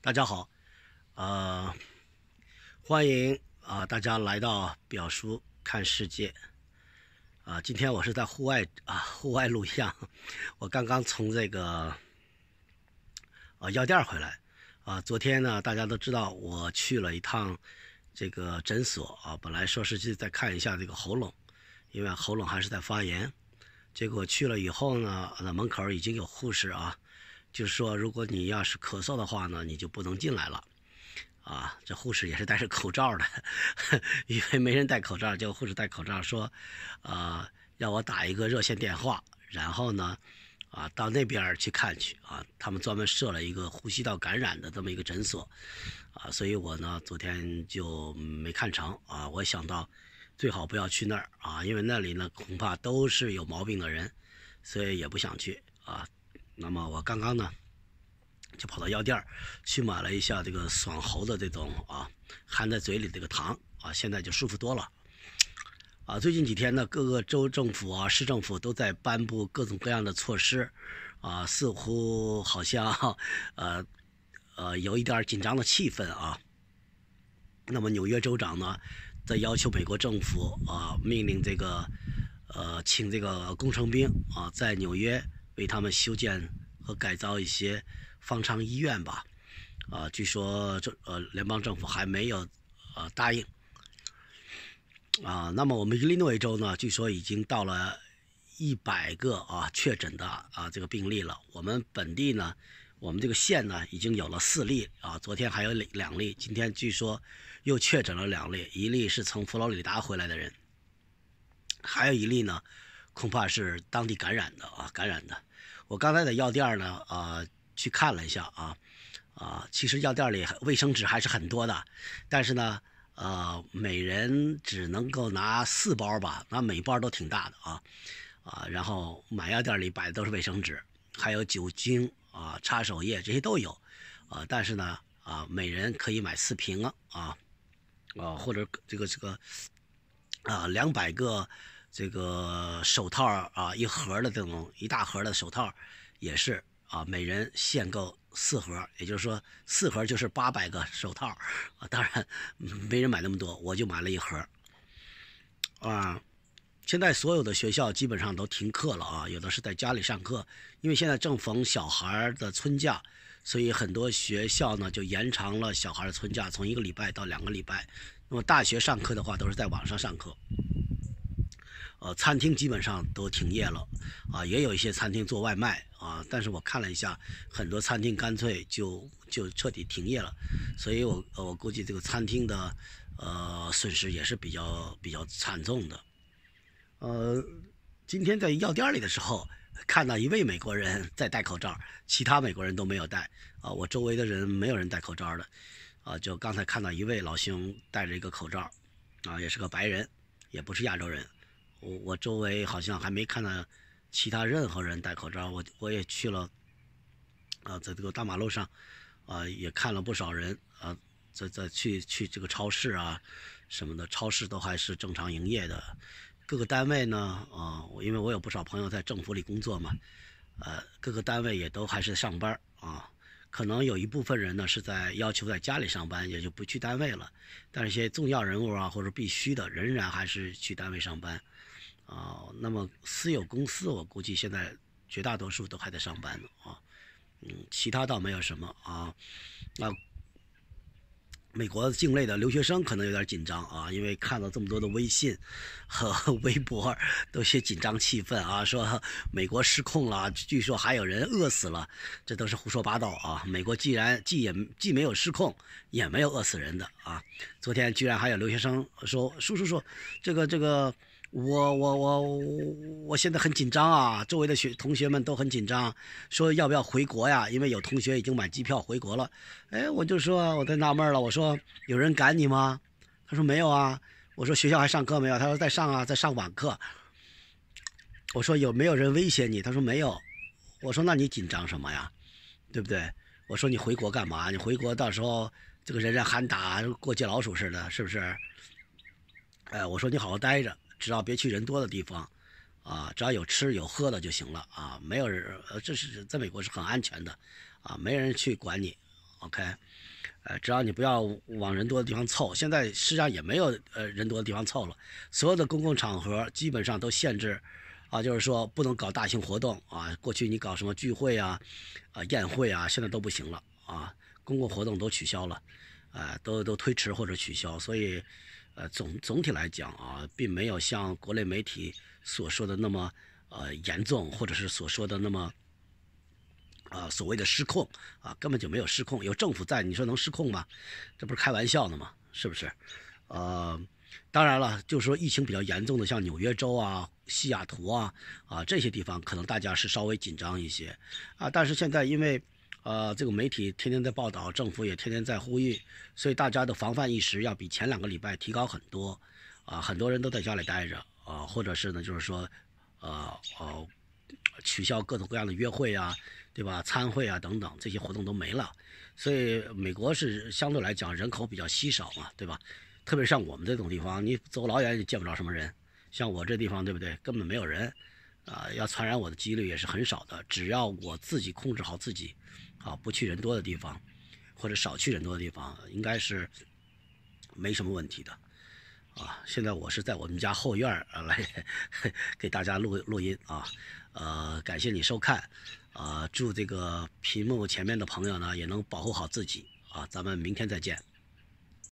大家好，呃，欢迎啊，大家来到表叔看世界，啊，今天我是在户外啊，户外录像，我刚刚从这个啊药店回来，啊，昨天呢，大家都知道我去了一趟这个诊所啊，本来说是去再看一下这个喉咙，因为喉咙还是在发炎，结果去了以后呢，那门口已经有护士啊。就是说，如果你要是咳嗽的话呢，你就不能进来了，啊，这护士也是戴着口罩的，因为没人戴口罩，叫护士戴口罩说，啊，让我打一个热线电话，然后呢，啊，到那边去看去，啊，他们专门设了一个呼吸道感染的这么一个诊所，啊，所以我呢昨天就没看成，啊，我想到，最好不要去那儿，啊，因为那里呢恐怕都是有毛病的人，所以也不想去，啊。那么我刚刚呢，就跑到药店去买了一下这个爽喉的这种啊，含在嘴里这个糖啊，现在就舒服多了。啊，最近几天呢，各个州政府啊、市政府都在颁布各种各样的措施，啊，似乎好像 呃呃有一点紧张的气氛啊。那么纽约州长呢，在要求美国政府啊命令这个呃，请这个工程兵啊，在纽约。为他们修建和改造一些方舱医院吧，啊，据说这呃联邦政府还没有呃答应，啊，那么我们伊利诺伊州呢，据说已经到了一百个啊确诊的啊这个病例了。我们本地呢，我们这个县呢已经有了四例啊，昨天还有两两例，今天据说又确诊了两例，一例是从佛罗里达回来的人，还有一例呢。恐怕是当地感染的啊，感染的。我刚才在药店呢，啊，去看了一下啊，啊，其实药店里卫生纸还是很多的，但是呢，呃，每人只能够拿四包吧，那每包都挺大的啊，啊，然后买药店里摆的都是卫生纸，还有酒精啊、擦手液这些都有，啊，但是呢，啊，每人可以买四瓶啊，啊，或者这个这个啊，两百个。这个手套啊，一盒的这种一大盒的手套也是啊，每人限购四盒，也就是说四盒就是八百个手套啊。当然没人买那么多，我就买了一盒。啊，现在所有的学校基本上都停课了啊，有的是在家里上课，因为现在正逢小孩的春假，所以很多学校呢就延长了小孩的春假，从一个礼拜到两个礼拜。那么大学上课的话，都是在网上上课。呃，餐厅基本上都停业了，啊，也有一些餐厅做外卖啊，但是我看了一下，很多餐厅干脆就就彻底停业了，所以我我估计这个餐厅的呃损失也是比较比较惨重的。呃，今天在药店里的时候，看到一位美国人在戴口罩，其他美国人都没有戴啊，我周围的人没有人戴口罩的，啊，就刚才看到一位老兄戴着一个口罩，啊，也是个白人，也不是亚洲人。我我周围好像还没看到其他任何人戴口罩。我我也去了，啊，在这个大马路上，啊也看了不少人，啊在在去去这个超市啊什么的，超市都还是正常营业的。各个单位呢，啊，因为我有不少朋友在政府里工作嘛，呃，各个单位也都还是上班啊。可能有一部分人呢是在要求在家里上班，也就不去单位了。但一些重要人物啊或者必须的，仍然还是去单位上班。哦，那么私有公司，我估计现在绝大多数都还在上班呢啊，嗯，其他倒没有什么啊。那美国境内的留学生可能有点紧张啊，因为看到这么多的微信和 微博，有些紧张气氛啊，说美国失控了，据说还有人饿死了，这都是胡说八道啊。美国既然既也既没有失控，也没有饿死人的啊。昨天居然还有留学生说，叔叔说这个这个。我我我我现在很紧张啊，周围的学同学们都很紧张，说要不要回国呀？因为有同学已经买机票回国了。哎，我就说我在纳闷了，我说有人赶你吗？他说没有啊。我说学校还上课没有？他说在上啊，在上网课。我说有没有人威胁你？他说没有。我说那你紧张什么呀？对不对？我说你回国干嘛？你回国到时候这个人人喊打，过街老鼠似的，是不是？哎，我说你好好待着。只要别去人多的地方，啊，只要有吃有喝的就行了啊，没有人，呃，这是在美国是很安全的，啊，没人去管你，OK，呃，只要你不要往人多的地方凑，现在实际上也没有呃人多的地方凑了，所有的公共场合基本上都限制，啊，就是说不能搞大型活动啊，过去你搞什么聚会啊，啊，宴会啊，现在都不行了啊，公共活动都取消了，啊，都都推迟或者取消，所以。呃，总总体来讲啊，并没有像国内媒体所说的那么呃严重，或者是所说的那么啊所谓的失控啊，根本就没有失控。有政府在，你说能失控吗？这不是开玩笑呢吗？是不是？呃，当然了，就是说疫情比较严重的，像纽约州啊、西雅图啊啊这些地方，可能大家是稍微紧张一些啊。但是现在因为呃，这个媒体天天在报道，政府也天天在呼吁，所以大家的防范意识要比前两个礼拜提高很多，啊，很多人都在家里待着，啊，或者是呢，就是说，呃，哦，取消各种各样的约会啊，对吧？参会啊等等，这些活动都没了，所以美国是相对来讲人口比较稀少嘛，对吧？特别像我们这种地方，你走老远也见不着什么人，像我这地方，对不对？根本没有人。啊，要传染我的几率也是很少的。只要我自己控制好自己，啊，不去人多的地方，或者少去人多的地方，应该是没什么问题的。啊，现在我是在我们家后院来 给大家录录音啊，呃，感谢你收看，啊，祝这个屏幕前面的朋友呢也能保护好自己啊，咱们明天再见。